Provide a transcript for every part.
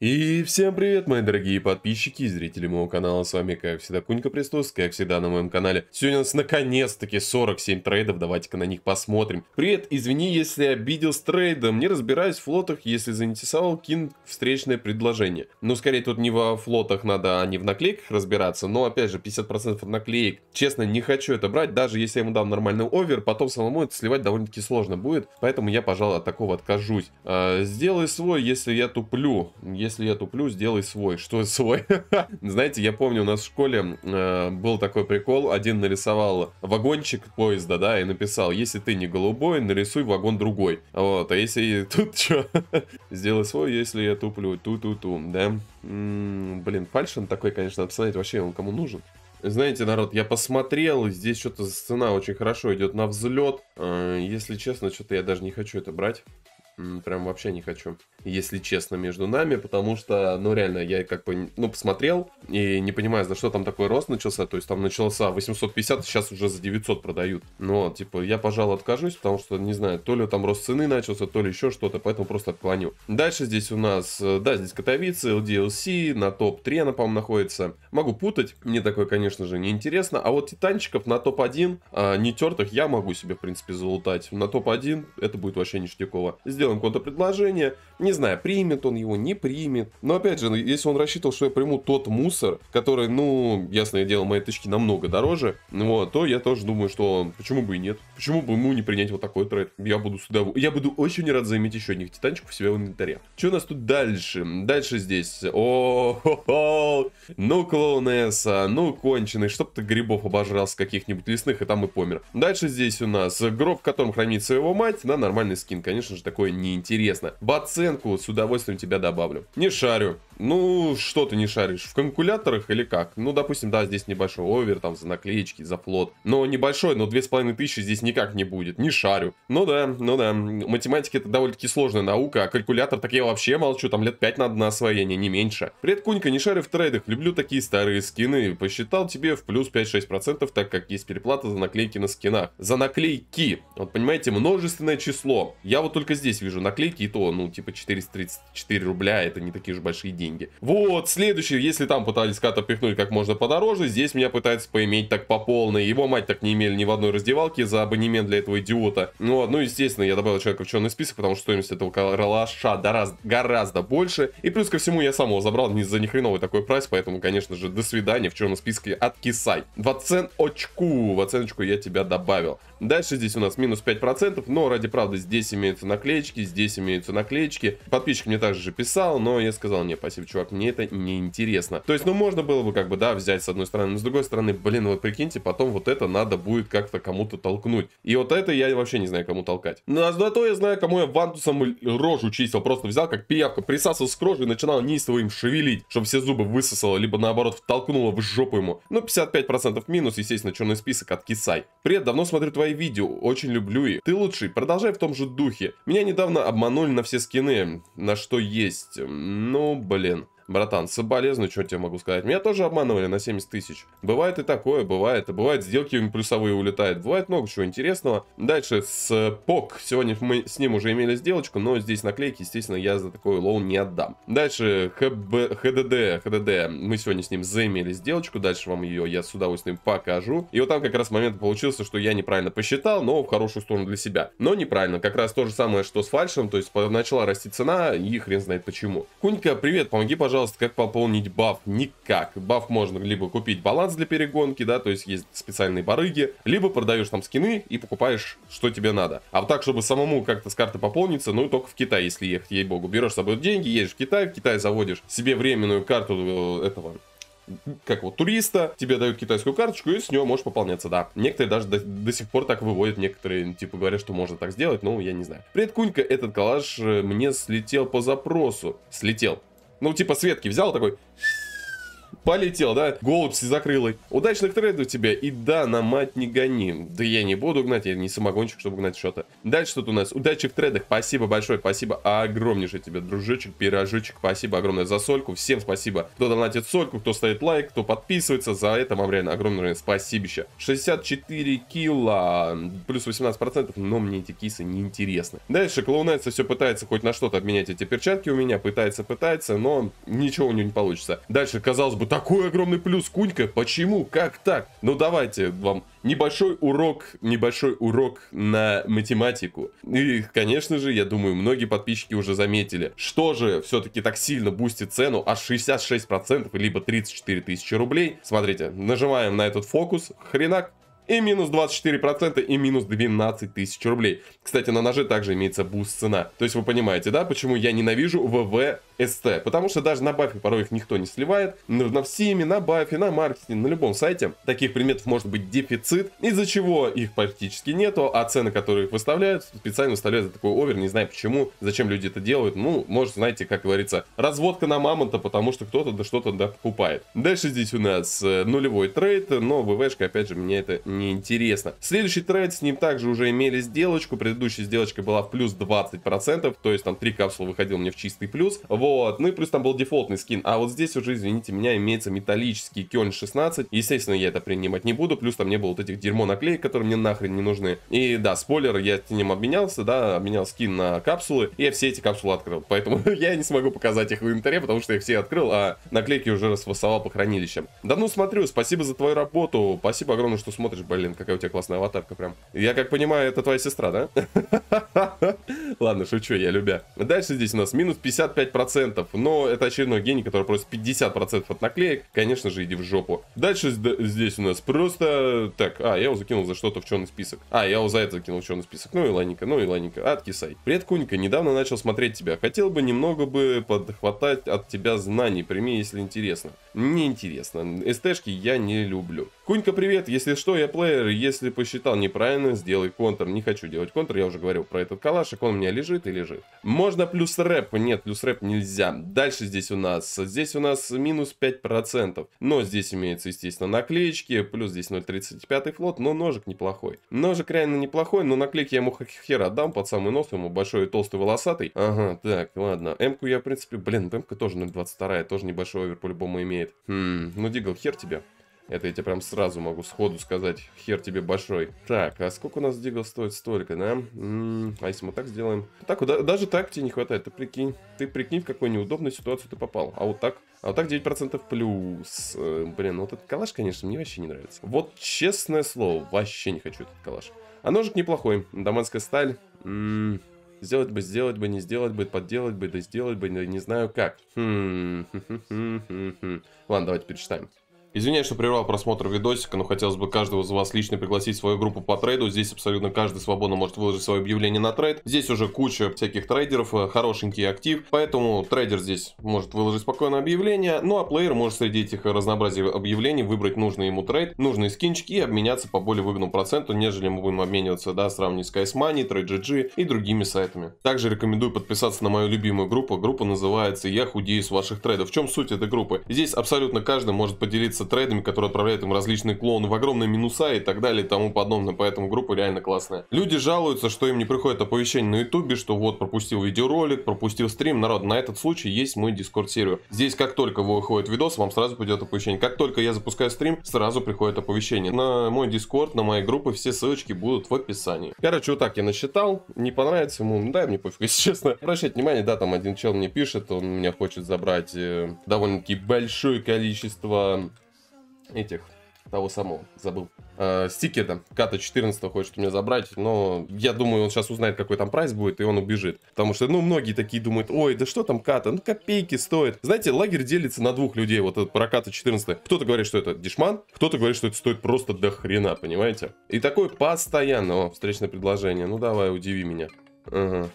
И всем привет, мои дорогие подписчики и зрители моего канала, с вами, как всегда, Кунька Престус, как всегда на моем канале. Сегодня у нас наконец-таки 47 трейдов, давайте-ка на них посмотрим. Привет, извини, если обидел с трейдом, не разбираюсь в флотах, если заинтересовал, кин встречное предложение. Ну, скорее, тут не во флотах надо, а не в наклейках разбираться, но, опять же, 50% от наклеек, честно, не хочу это брать, даже если я ему дам нормальный овер, потом самому это сливать довольно-таки сложно будет, поэтому я, пожалуй, от такого откажусь. А, сделай свой, если я туплю, если я туплю, сделай свой. Что свой? Знаете, я помню, у нас в школе э, был такой прикол. Один нарисовал вагончик поезда, да, и написал, если ты не голубой, нарисуй вагон другой. Вот, а если тут что? сделай свой, если я туплю. Ту-ту-ту, да? М-м, блин, Фальшин такой, конечно, надо посмотреть вообще, он кому нужен. Знаете, народ, я посмотрел, здесь что-то сцена очень хорошо идет на взлет. Э, если честно, что-то я даже не хочу это брать. Прям вообще не хочу, если честно, между нами, потому что, ну, реально, я как бы, ну, посмотрел и не понимаю, за что там такой рост начался, то есть там начался 850, сейчас уже за 900 продают. но типа, я, пожалуй, откажусь, потому что, не знаю, то ли там рост цены начался, то ли еще что-то, поэтому просто отклоню. Дальше здесь у нас, э, да, здесь Катовицы, LDLC, на топ-3 она, по-моему, находится. Могу путать, мне такое, конечно же, не интересно, а вот Титанчиков на топ-1, а, не тертых, я могу себе, в принципе, залутать. На топ-1 это будет вообще ништяково. Сделал какое-то предложение, Не знаю, примет он его, не примет. Но опять же, ну, если он рассчитывал, что я приму тот мусор, который, ну, ясное дело, мои тычки намного дороже, вот, то я тоже думаю, что почему бы и нет. Почему бы ему не принять вот такой трейд? Я буду сюда, Я буду очень рад заиметь еще одних титанчиков в себе в инвентаре. Что у нас тут дальше? Дальше здесь. о хо хо Ну, клоунесса, ну, конченый. Чтоб ты грибов обожрался каких-нибудь лесных, и там и помер. Дальше здесь у нас гроб, в котором хранится его мать. Да, нормальный скин, конечно же, такой неинтересно. В оценку с удовольствием тебя добавлю. Не шарю. Ну, что ты не шаришь? В калькуляторах или как? Ну, допустим, да, здесь небольшой овер, там, за наклеечки, за флот. Но небольшой, но тысячи здесь никак не будет. Не шарю. Ну да, ну да. Математика это довольно-таки сложная наука, а калькулятор так я вообще молчу. Там лет 5 надо на освоение, не меньше. Привет, Кунька, не шарю в трейдах. Люблю такие старые скины. Посчитал тебе в плюс 5-6%, так как есть переплата за наклейки на скинах. За наклейки. Вот, понимаете, множественное число. Я вот только здесь здесь вижу наклейки, и то, ну, типа 434 рубля, это не такие же большие деньги. Вот, следующий, если там пытались ката пихнуть как можно подороже, здесь меня пытаются поиметь так по полной. Его мать так не имели ни в одной раздевалке за абонемент для этого идиота. Ну, вот, ну, естественно, я добавил человека в черный список, потому что стоимость этого крылаша гораздо, гораздо больше. И плюс ко всему, я сам его забрал не за нихреновый такой прайс, поэтому, конечно же, до свидания в черном списке откисай. В оценочку, в оценочку я тебя добавил. Дальше здесь у нас минус 5%, но ради правды здесь имеются наклеечки, наклеечки, здесь имеются наклеечки. Подписчик мне также же писал, но я сказал, не, спасибо, чувак, мне это не интересно. То есть, ну, можно было бы как бы, да, взять с одной стороны, но с другой стороны, блин, вот прикиньте, потом вот это надо будет как-то кому-то толкнуть. И вот это я вообще не знаю, кому толкать. Но ну, а зато я знаю, кому я вантусом рожу чистил, просто взял как пиявка, присасывал с кожи и начинал неистово им шевелить, чтобы все зубы высосало, либо наоборот втолкнуло в жопу ему. Ну, 55% минус, естественно, черный список от Кисай. Привет, давно смотрю твои видео, очень люблю их. Ты лучший, продолжай в том же духе. Меня не недавно обманули на все скины, на что есть. Ну, блин братан, соболезную, что тебе могу сказать. Меня тоже обманывали на 70 тысяч. Бывает и такое, бывает. Бывает сделки плюсовые улетают. Бывает много чего интересного. Дальше с э, ПОК. Сегодня мы с ним уже имели сделочку, но здесь наклейки, естественно, я за такой лоун не отдам. Дальше ХБ, ХДД, ХДД. Мы сегодня с ним заимели сделочку. Дальше вам ее я с удовольствием покажу. И вот там как раз момент получился, что я неправильно посчитал, но в хорошую сторону для себя. Но неправильно. Как раз то же самое, что с фальшем. То есть начала расти цена и хрен знает почему. Кунька, привет, помоги, пожалуйста пожалуйста, как пополнить баф? Никак. Баф можно либо купить баланс для перегонки, да, то есть есть специальные барыги, либо продаешь там скины и покупаешь, что тебе надо. А вот так, чтобы самому как-то с карты пополниться, ну, только в Китай, если ехать, ей-богу. Берешь с собой деньги, едешь в Китай, в Китай заводишь себе временную карту э, этого как вот туриста, тебе дают китайскую карточку, и с нее можешь пополняться, да. Некоторые даже до, до сих пор так выводят, некоторые типа говорят, что можно так сделать, но я не знаю. Привет, Кунька, этот коллаж э, мне слетел по запросу. Слетел. Ну, типа, Светки взял такой, Полетел, да? Голубь с закрылой. Удачных трейдов тебе. И да, на мать не гони. Да я не буду гнать, я не самогонщик, чтобы гнать что-то. Дальше тут у нас удачи в трейдах. Спасибо большое, спасибо огромнейшее тебе, дружочек, пирожочек. Спасибо огромное за сольку. Всем спасибо, кто донатит сольку, кто ставит лайк, кто подписывается. За это вам реально огромное спасибище. 64 кило, плюс 18%, но мне эти кисы не интересны. Дальше клоунается все пытается хоть на что-то обменять эти перчатки у меня. Пытается, пытается, но ничего у него не получится. Дальше, казалось бы, бы такой огромный плюс Кунька. Почему? Как так? Ну давайте вам небольшой урок, небольшой урок на математику. И, конечно же, я думаю, многие подписчики уже заметили, что же все-таки так сильно бустит цену аж 66% либо 34 тысячи рублей. Смотрите, нажимаем на этот фокус, хренак, и минус 24% и минус 12 тысяч рублей. Кстати, на ноже также имеется буст цена. То есть вы понимаете, да, почему я ненавижу ВВСТ, Потому что даже на бафе порой их никто не сливает. На всеми, на бафе, на маркетинге, на любом сайте таких предметов может быть дефицит, из-за чего их практически нету, а цены, которые их выставляют, специально выставляют за такой овер, не знаю почему, зачем люди это делают. Ну, может, знаете, как говорится, разводка на мамонта, потому что кто-то да что-то да покупает. Дальше здесь у нас э, нулевой трейд, но ВВшка, опять же, меня это не неинтересно. Следующий трейд, с ним также уже имели сделочку, предыдущая сделочка была в плюс 20%, то есть там 3 капсулы выходил мне в чистый плюс, вот, ну и плюс там был дефолтный скин, а вот здесь уже, извините меня, имеется металлический Кёльн 16, естественно, я это принимать не буду, плюс там не было вот этих дерьмо наклеек, которые мне нахрен не нужны, и да, спойлер, я с ним обменялся, да, обменял скин на капсулы, и я все эти капсулы открыл, поэтому я не смогу показать их в инвентаре, потому что я их все открыл, а наклейки уже расфасовал по хранилищам. Да ну смотрю, спасибо за твою работу, спасибо огромное, что смотришь же, блин, какая у тебя классная аватарка прям. Я как понимаю, это твоя сестра, да? Ладно, шучу, я любя. Дальше здесь у нас минус 55%. Но это очередной гений, который просит 50% от наклеек. Конечно же, иди в жопу. Дальше здесь у нас просто... Так, а, я его закинул за что-то в черный список. А, я его за это закинул в черный список. Ну и ладненько, ну и ладненько. Откисай. Привет, Кунька, недавно начал смотреть тебя. Хотел бы немного бы подхватать от тебя знаний. Прими, если интересно. Не интересно. СТшки я не люблю. Кунька, привет. Если что, я плеер. Если посчитал неправильно, сделай контр. Не хочу делать контр. Я уже говорил про этот калашик. Он у меня лежит и лежит. Можно плюс рэп. Нет, плюс рэп нельзя. Дальше здесь у нас. Здесь у нас минус 5%. Но здесь имеется, естественно, наклеечки. Плюс здесь 0.35 флот. Но ножик неплохой. Ножик реально неплохой. Но наклейки я ему хер отдам под самый нос. Ему большой и толстый волосатый. Ага, так, ладно. М-ку я, в принципе, блин, М-ка тоже 0.22. Тоже небольшой овер по-любому имеет. Хм, ну дигл, хер тебе. Это я тебе прям сразу могу сходу сказать. Хер тебе большой. Так, а сколько у нас дигл стоит столько, да? М -м, а если мы так сделаем? Так, да, даже так тебе не хватает, ты прикинь. Ты прикинь, в какую неудобную ситуацию ты попал. А вот так а вот так 9% плюс. Э, блин, ну вот этот калаш, конечно, мне вообще не нравится. Вот честное слово, вообще не хочу этот калаш. А ножик неплохой. Даманская сталь. М -м сделать бы, сделать бы, не сделать бы, подделать бы, да сделать бы, не, знаю как. -хм, хм, хм, хм Ладно, давайте перечитаем. Извиняюсь, что прервал просмотр видосика, но хотелось бы каждого из вас лично пригласить в свою группу по трейду. Здесь абсолютно каждый свободно может выложить свое объявление на трейд. Здесь уже куча всяких трейдеров, э, хорошенький актив, поэтому трейдер здесь может выложить спокойно объявление, ну а плеер может среди этих разнообразий объявлений выбрать нужный ему трейд, нужные скинчики и обменяться по более выгодному проценту, нежели мы будем обмениваться, да, сравнивать с Case Money, TradeGG и другими сайтами. Также рекомендую подписаться на мою любимую группу. Группа называется «Я худею с ваших трейдов». В чем суть этой группы? Здесь абсолютно каждый может поделиться делится трейдами, которые отправляют им различные клоны в огромные минуса и так далее и тому подобное. Поэтому группа реально классная. Люди жалуются, что им не приходит оповещение на ютубе, что вот пропустил видеоролик, пропустил стрим. Народ, на этот случай есть мой дискорд сервер. Здесь как только выходит видос, вам сразу придет оповещение. Как только я запускаю стрим, сразу приходит оповещение. На мой дискорд, на мои группы все ссылочки будут в описании. Короче, вот так я насчитал. Не понравится ему, дай мне пофиг, если честно. Обращайте внимание, да, там один чел мне пишет, он меня хочет забрать э, довольно-таки большое количество этих того самого, забыл. Э, а, стикера Ката 14 хочет у меня забрать, но я думаю, он сейчас узнает, какой там прайс будет, и он убежит. Потому что, ну, многие такие думают, ой, да что там Ката, ну, копейки стоит. Знаете, лагерь делится на двух людей, вот этот про Ката 14. Кто-то говорит, что это дешман, кто-то говорит, что это стоит просто до хрена, понимаете? И такое постоянно, о, встречное предложение, ну, давай, удиви меня. Ага,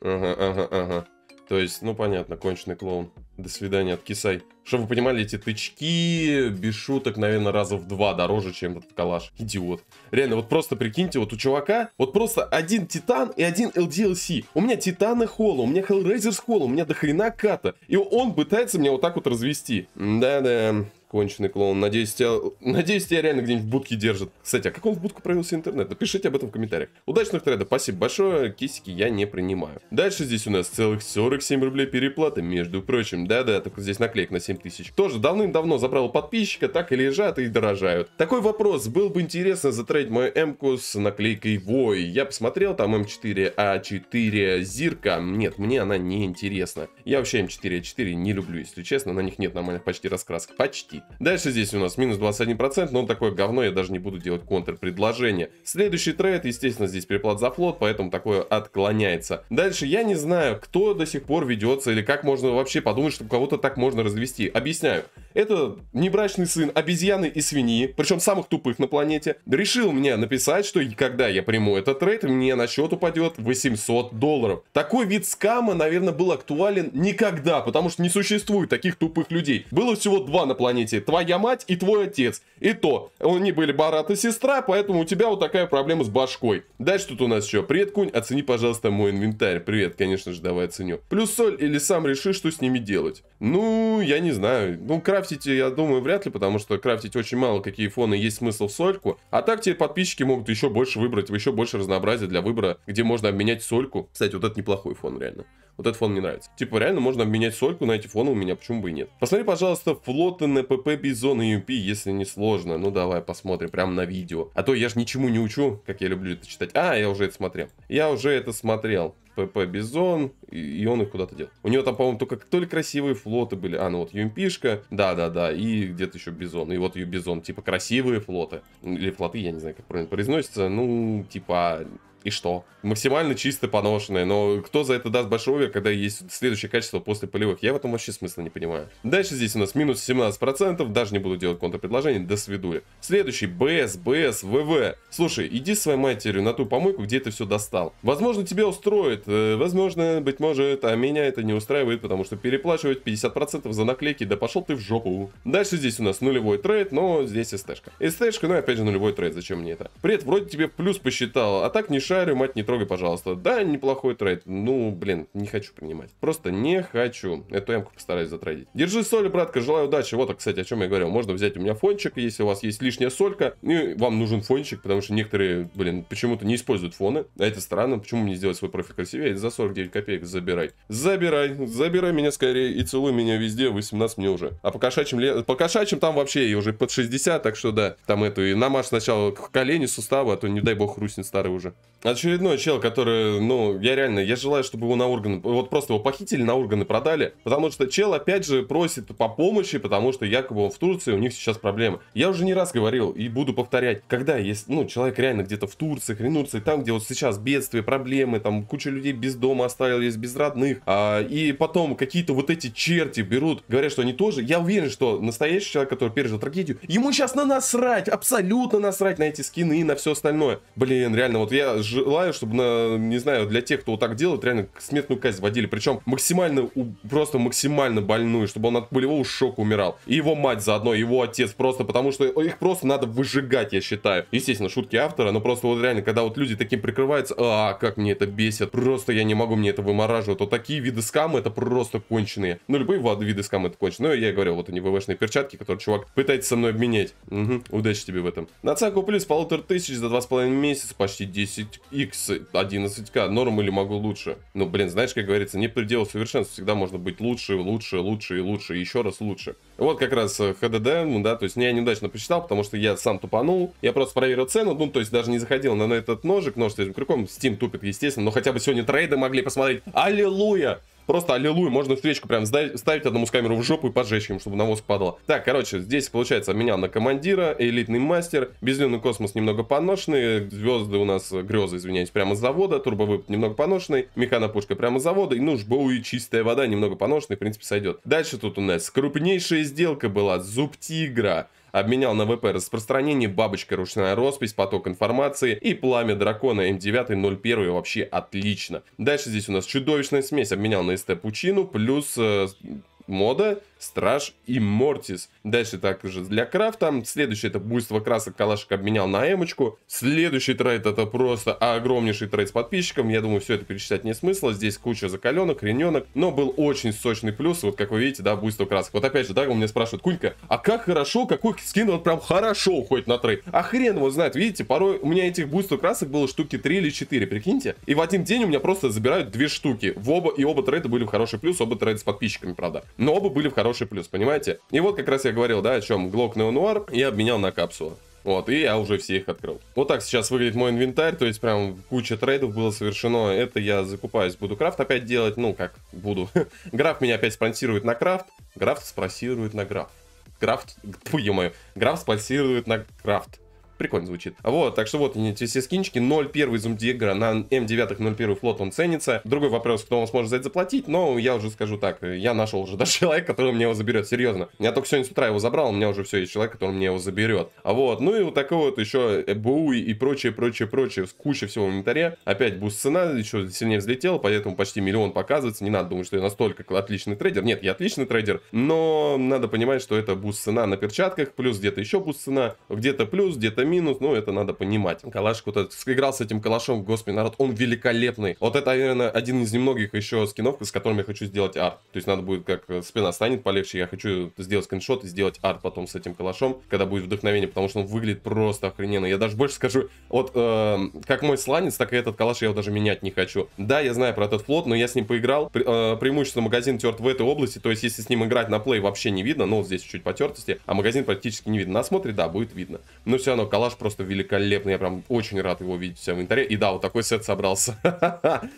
ага, ага, ага. То есть, ну понятно, конченый клоун. До свидания, откисай. Чтобы вы понимали, эти тычки, без шуток, наверное, раза в два дороже, чем этот калаш. Идиот. Реально, вот просто прикиньте, вот у чувака, вот просто один Титан и один LDLC. У меня Титаны Холла, у меня Hellraiser Холла, у меня дохрена Ката. И он пытается меня вот так вот развести. Да-да, конченый клоун. Надеюсь, тебя, надеюсь, тебя реально где-нибудь в будке держат. Кстати, а как он в будку провелся интернет? Напишите об этом в комментариях. Удачных трейдов, спасибо большое, кисики я не принимаю. Дальше здесь у нас целых 47 рублей переплата, между прочим. Да-да, только здесь наклейк на 7 тысяч. Тоже давным-давно забрал подписчика, так и лежат и дорожают. Такой вопрос, был бы интересно затрейдить мою м с наклейкой Вой. Я посмотрел, там М4А4 эм Зирка. Нет, мне она не интересна. Я вообще М4А4 эм не люблю, если честно, на них нет нормальных почти раскрасок. Почти кредит. Дальше здесь у нас минус 21%, но он такое говно, я даже не буду делать контрпредложение. Следующий трейд, естественно, здесь переплат за флот, поэтому такое отклоняется. Дальше я не знаю, кто до сих пор ведется или как можно вообще подумать, что кого-то так можно развести. Объясняю. Это небрачный сын обезьяны и свиньи, причем самых тупых на планете, решил мне написать, что когда я приму этот трейд, мне на счет упадет 800 долларов. Такой вид скама, наверное, был актуален никогда, потому что не существует таких тупых людей. Было всего два на планете, твоя мать и твой отец. И то, они были брат и сестра, поэтому у тебя вот такая проблема с башкой. Дальше тут у нас еще. предкунь. оцени, пожалуйста, мой инвентарь. Привет, конечно же, давай оценю. Плюс соль или сам реши, что с ними делать. Ну, я не знаю. Ну, крафт крафтить, я думаю, вряд ли, потому что крафтить очень мало какие фоны есть смысл в сольку. А так тебе подписчики могут еще больше выбрать, еще больше разнообразия для выбора, где можно обменять сольку. Кстати, вот это неплохой фон, реально. Вот этот фон мне нравится. Типа, реально можно обменять сольку на эти фоны, у меня почему бы и нет. Посмотри, пожалуйста, флоты на ПП Бизона и UP, если не сложно. Ну, давай посмотрим прямо на видео. А то я же ничему не учу, как я люблю это читать. А, я уже это смотрел. Я уже это смотрел. ПП Бизон, и, и он их куда-то дел. У него там, по-моему, только то ли красивые флоты были, а, ну вот Юмпишка, да-да-да, и где-то еще Бизон, и вот ее Бизон, типа красивые флоты, или флоты, я не знаю, как правильно произносится, ну, типа и что? Максимально чисто поношенные. Но кто за это даст большой овер, когда есть следующее качество после полевых? Я в этом вообще смысла не понимаю. Дальше здесь у нас минус 17%. Даже не буду делать контрпредложение. До свидули. Следующий. БС, БС, ВВ. Слушай, иди с своей матерью на ту помойку, где ты все достал. Возможно, тебе устроит. Э, возможно, быть может, а меня это не устраивает, потому что переплачивать 50% за наклейки, да пошел ты в жопу. Дальше здесь у нас нулевой трейд, но здесь СТшка. СТшка, ну опять же нулевой трейд, зачем мне это? Привет, вроде тебе плюс посчитал, а так не шарю, мать, не трогай, пожалуйста. Да, неплохой трейд. Ну, блин, не хочу принимать. Просто не хочу. Эту эмку постараюсь затрейдить. Держи соль, братка, желаю удачи. Вот, кстати, о чем я говорил. Можно взять у меня фончик, если у вас есть лишняя солька. И вам нужен фончик, потому что некоторые, блин, почему-то не используют фоны. А это странно. Почему мне сделать свой профиль красивее? За 49 копеек забирай. Забирай. Забирай меня скорее и целуй меня везде. 18 мне уже. А по кошачьим, по кошачьим там вообще и уже под 60, так что да. Там эту и намажь сначала колени, суставы, а то не дай бог хрустнет старый уже очередной чел, который, ну, я реально, я желаю, чтобы его на органы, вот просто его похитили, на органы продали, потому что чел опять же просит по помощи, потому что якобы он в Турции, у них сейчас проблемы. Я уже не раз говорил и буду повторять, когда есть, ну, человек реально где-то в Турции, Хренурции, там, где вот сейчас бедствие, проблемы, там куча людей без дома оставились, без родных, а, и потом какие-то вот эти черти берут, говорят, что они тоже, я уверен, что настоящий человек, который пережил трагедию, ему сейчас на насрать, абсолютно насрать на эти скины и на все остальное. Блин, реально, вот я желаю, чтобы, на, не знаю, для тех, кто вот так делает, реально смертную казнь вводили. Причем максимально, просто максимально больную, чтобы он от болевого шока умирал. И его мать заодно, его отец просто, потому что их просто надо выжигать, я считаю. Естественно, шутки автора, но просто вот реально, когда вот люди таким прикрываются, а, как мне это бесит, просто я не могу, мне это вымораживать. Вот такие виды скамы это просто конченые. Ну, любые виды скамы это конченые. Ну, я говорил, вот они ВВшные перчатки, которые чувак пытается со мной обменять. Угу, удачи тебе в этом. На цену плюс полутора тысяч за два с половиной месяца, почти 10 X 11К норм или могу лучше. Ну, блин, знаешь, как говорится, не предел совершенства. Всегда можно быть лучше, лучше, лучше и лучше, и еще раз лучше. Вот как раз HDD, э, ну да, то есть я неудачно посчитал, потому что я сам тупанул. Я просто проверил цену, ну, то есть даже не заходил на этот ножик, нож с этим крюком. Steam тупит, естественно, но хотя бы сегодня трейды могли посмотреть. Аллилуйя! Просто аллилуйя, можно встречку прям ставить одному с камеру в жопу и поджечь им, чтобы навоз падало. Так, короче, здесь получается меня на командира, элитный мастер, безлюдный космос немного поношенный, звезды у нас, э, грезы, извиняюсь, прямо с завода, турбовыпад немного поношенный, механопушка прямо с завода, и ну, жбоу и чистая вода немного поношенный, в принципе, сойдет. Дальше тут у нас крупнейшая сделка была, зуб тигра обменял на ВП распространение, бабочка, ручная роспись, поток информации и пламя дракона М9-01 вообще отлично. Дальше здесь у нас чудовищная смесь, обменял на СТ Пучину, плюс э, мода, Страж и Мортис. Дальше так же для крафта. Следующий это буйство красок Калашек обменял на эмочку. Следующий трейд это просто огромнейший трейд с подписчиком. Я думаю, все это перечислять не смысла. Здесь куча закаленок, рененок. Но был очень сочный плюс. Вот как вы видите, да, буйство красок. Вот опять же, да, у меня спрашивают, Кунька, а как хорошо, какой скин он прям хорошо уходит на трейд? А хрен его знает. Видите, порой у меня этих буйство красок было штуки 3 или 4, прикиньте. И в один день у меня просто забирают две штуки. В оба, и оба трейда были в хороший плюс, оба трейда с подписчиками, правда. Но оба были в хороший хороший плюс, понимаете? И вот как раз я говорил, да, о чем. Глок Неонуар я обменял на капсулу. Вот, и я уже все их открыл. Вот так сейчас выглядит мой инвентарь, то есть прям куча трейдов было совершено. Это я закупаюсь, буду крафт опять делать, ну как, буду. граф меня опять спонсирует на крафт, графт спонсирует на граф. Крафт, твою мою, граф спонсирует на крафт. Прикольно звучит. Вот, так что вот они, эти все скинчики. 0.1 зумдигра на М9 0.1 флот он ценится. Другой вопрос, кто вам сможет за это заплатить, но я уже скажу так. Я нашел уже даже человека, который мне его заберет, серьезно. Я только сегодня с утра его забрал, у меня уже все, есть человек, который мне его заберет. А вот, ну и вот такой вот еще БУ и прочее, прочее, прочее, с кучей всего в инвентаре. Опять буст цена еще сильнее взлетела, поэтому почти миллион показывается. Не надо думать, что я настолько отличный трейдер. Нет, я отличный трейдер, но надо понимать, что это буст цена на перчатках, плюс где-то еще буст цена, где-то плюс, где-то минус, ну, это надо понимать. Калаш вот этот, сыграл с этим калашом, господи, народ, он великолепный. Вот это, наверное, один из немногих еще скинов, с которыми я хочу сделать арт. То есть надо будет, как э, спина станет полегче, я хочу сделать скриншот и сделать арт потом с этим калашом, когда будет вдохновение, потому что он выглядит просто охрененно. Я даже больше скажу, вот э, как мой сланец, так и этот калаш я его даже менять не хочу. Да, я знаю про этот флот, но я с ним поиграл. Пре э, преимущество магазин терт в этой области, то есть если с ним играть на плей вообще не видно, но вот здесь чуть потертости, а магазин практически не видно. На смотре, да, будет видно. Но все равно коллаж просто великолепный. Я прям очень рад его видеть в инвентаре. И да, вот такой сет собрался.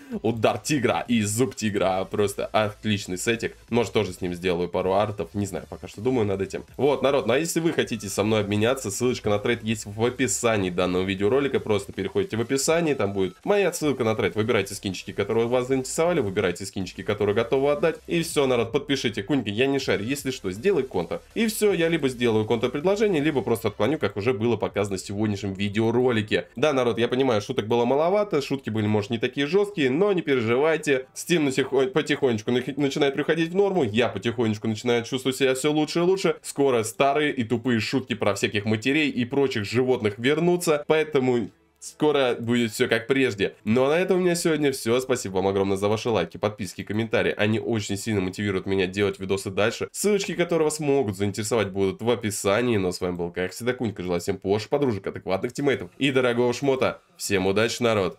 Удар тигра и зуб тигра. Просто отличный сетик. Может, тоже с ним сделаю пару артов. Не знаю, пока что думаю над этим. Вот, народ, ну а если вы хотите со мной обменяться, ссылочка на трейд есть в описании данного видеоролика. Просто переходите в описании, там будет моя ссылка на трейд. Выбирайте скинчики, которые вас заинтересовали, выбирайте скинчики, которые готовы отдать. И все, народ, подпишите. Кунька, я не шарю. Если что, сделай контр. И все, я либо сделаю предложение, либо просто отклоню, как уже было показано показано в сегодняшнем видеоролике. Да, народ, я понимаю, шуток было маловато, шутки были, может, не такие жесткие, но не переживайте. Steam потихонечку начинает приходить в норму, я потихонечку начинаю чувствовать себя все лучше и лучше. Скоро старые и тупые шутки про всяких матерей и прочих животных вернутся, поэтому скоро будет все как прежде. Ну а на этом у меня сегодня все. Спасибо вам огромное за ваши лайки, подписки, комментарии. Они очень сильно мотивируют меня делать видосы дальше. Ссылочки, которые вас могут заинтересовать, будут в описании. Но ну, а с вами был, как всегда, Кунька. Желаю всем Пош, подружек, адекватных тиммейтов и дорогого шмота. Всем удачи, народ!